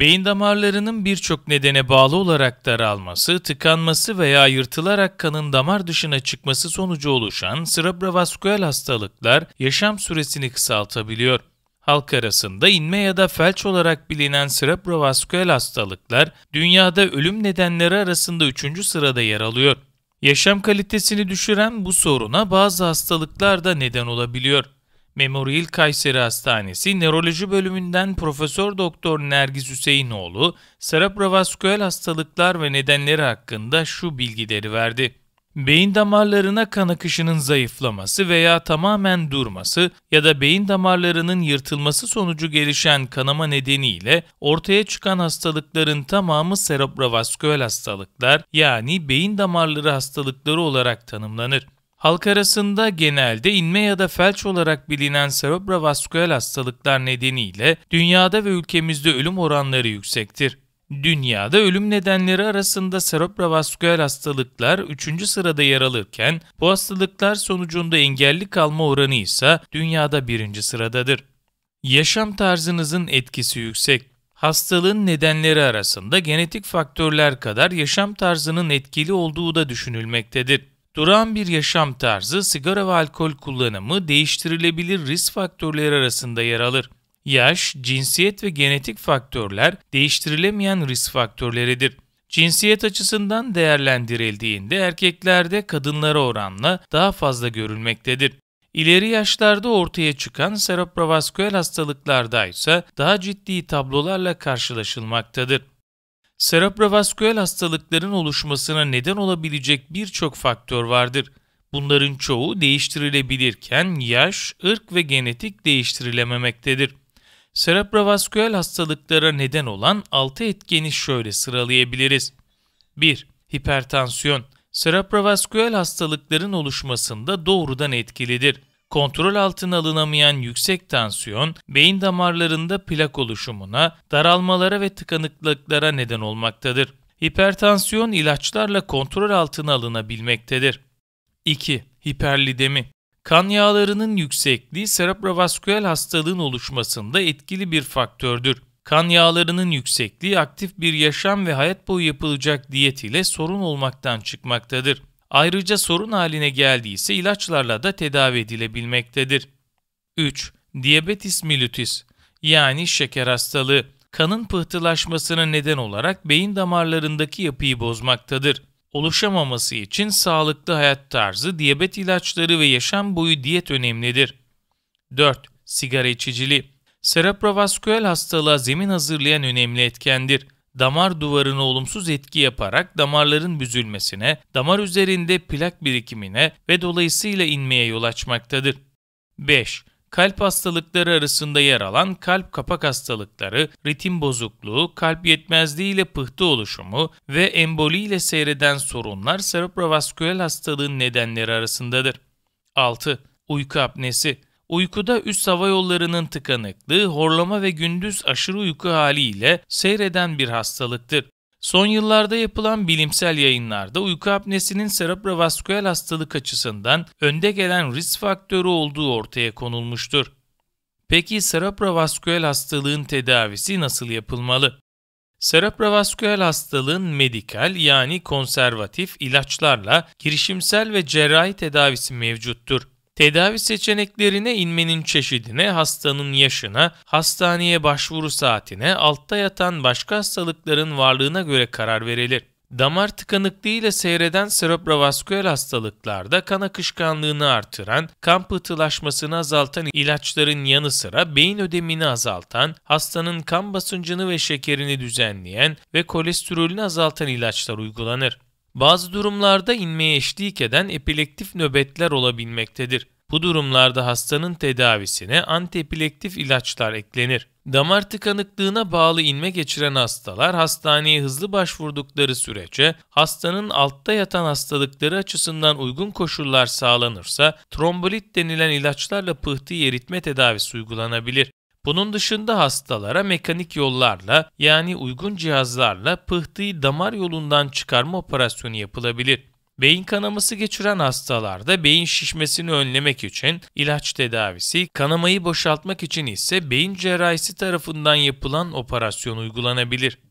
Beyin damarlarının birçok nedene bağlı olarak daralması, tıkanması veya yırtılarak kanın damar dışına çıkması sonucu oluşan serebrovasküel hastalıklar yaşam süresini kısaltabiliyor. Halk arasında inme ya da felç olarak bilinen serebrovasküel hastalıklar dünyada ölüm nedenleri arasında 3. sırada yer alıyor. Yaşam kalitesini düşüren bu soruna bazı hastalıklar da neden olabiliyor. Memorial Kayseri Hastanesi Nöroloji Bölümünden Profesör Doktor Nergis Hüseyinoğlu, serebrovasküel hastalıklar ve nedenleri hakkında şu bilgileri verdi. Beyin damarlarına kan akışının zayıflaması veya tamamen durması ya da beyin damarlarının yırtılması sonucu gelişen kanama nedeniyle ortaya çıkan hastalıkların tamamı serebrovasküel hastalıklar yani beyin damarları hastalıkları olarak tanımlanır. Halk arasında genelde inme ya da felç olarak bilinen serebrovasküel hastalıklar nedeniyle dünyada ve ülkemizde ölüm oranları yüksektir. Dünyada ölüm nedenleri arasında serebrovasküel hastalıklar 3. sırada yer alırken bu hastalıklar sonucunda engelli kalma oranı ise dünyada 1. sıradadır. Yaşam tarzınızın etkisi yüksek. Hastalığın nedenleri arasında genetik faktörler kadar yaşam tarzının etkili olduğu da düşünülmektedir. Duran bir yaşam tarzı, sigara ve alkol kullanımı değiştirilebilir risk faktörleri arasında yer alır. Yaş, cinsiyet ve genetik faktörler değiştirilemeyen risk faktörleridir. Cinsiyet açısından değerlendirildiğinde erkeklerde kadınlara oranla daha fazla görülmektedir. İleri yaşlarda ortaya çıkan serebrovasküler hastalıklarda ise daha ciddi tablolarla karşılaşılmaktadır. Serebrovasküel hastalıkların oluşmasına neden olabilecek birçok faktör vardır. Bunların çoğu değiştirilebilirken yaş, ırk ve genetik değiştirilememektedir. Serebrovasküel hastalıklara neden olan 6 etkeni şöyle sıralayabiliriz. 1. Hipertansiyon Serebrovasküel hastalıkların oluşmasında doğrudan etkilidir kontrol altına alınamayan yüksek tansiyon, beyin damarlarında plak oluşumuna, daralmalara ve tıkanıklıklara neden olmaktadır. Hipertansiyon ilaçlarla kontrol altına alınabilmektedir. 2. Hiperlidemi Kan yağlarının yüksekliği serebrovasküel hastalığın oluşmasında etkili bir faktördür. Kan yağlarının yüksekliği aktif bir yaşam ve hayat boyu yapılacak diyet ile sorun olmaktan çıkmaktadır. Ayrıca sorun haline geldiyse ilaçlarla da tedavi edilebilmektedir. 3. Diabetes mellitus yani şeker hastalığı kanın pıhtılaşmasına neden olarak beyin damarlarındaki yapıyı bozmaktadır. Oluşamaması için sağlıklı hayat tarzı, diyabet ilaçları ve yaşam boyu diyet önemlidir. 4. Sigara içiciliği Serebrovasküel hastalığa zemin hazırlayan önemli etkendir damar duvarını olumsuz etki yaparak damarların büzülmesine, damar üzerinde plak birikimine ve dolayısıyla inmeye yol açmaktadır. 5. Kalp hastalıkları arasında yer alan kalp kapak hastalıkları, ritim bozukluğu, kalp yetmezliği ile pıhtı oluşumu ve emboli ile seyreden sorunlar serebrovasküler hastalığın nedenleri arasındadır. 6. Uyku apnesi Uykuda üst hava yollarının tıkanıklığı, horlama ve gündüz aşırı uyku haliyle seyreden bir hastalıktır. Son yıllarda yapılan bilimsel yayınlarda uyku apnesinin serebrovasküel hastalık açısından önde gelen risk faktörü olduğu ortaya konulmuştur. Peki serebrovasküel hastalığın tedavisi nasıl yapılmalı? Serebrovasküel hastalığın medikal yani konservatif ilaçlarla girişimsel ve cerrahi tedavisi mevcuttur. Tedavi seçeneklerine inmenin çeşidine, hastanın yaşına, hastaneye başvuru saatine, altta yatan başka hastalıkların varlığına göre karar verilir. Damar tıkanıklığı ile seyreden serebrovasküler hastalıklarda kan akışkanlığını artıran, kan pıhtılaşmasını azaltan ilaçların yanı sıra beyin ödemini azaltan, hastanın kan basıncını ve şekerini düzenleyen ve kolesterolünü azaltan ilaçlar uygulanır. Bazı durumlarda inmeye eşlik eden epilektif nöbetler olabilmektedir. Bu durumlarda hastanın tedavisine antiepileptif ilaçlar eklenir. Damar tıkanıklığına bağlı inme geçiren hastalar hastaneye hızlı başvurdukları sürece hastanın altta yatan hastalıkları açısından uygun koşullar sağlanırsa trombolit denilen ilaçlarla pıhtı eritme tedavisi uygulanabilir. Bunun dışında hastalara mekanik yollarla yani uygun cihazlarla pıhtıyı damar yolundan çıkarma operasyonu yapılabilir. Beyin kanaması geçiren hastalarda beyin şişmesini önlemek için ilaç tedavisi, kanamayı boşaltmak için ise beyin cerrahisi tarafından yapılan operasyon uygulanabilir.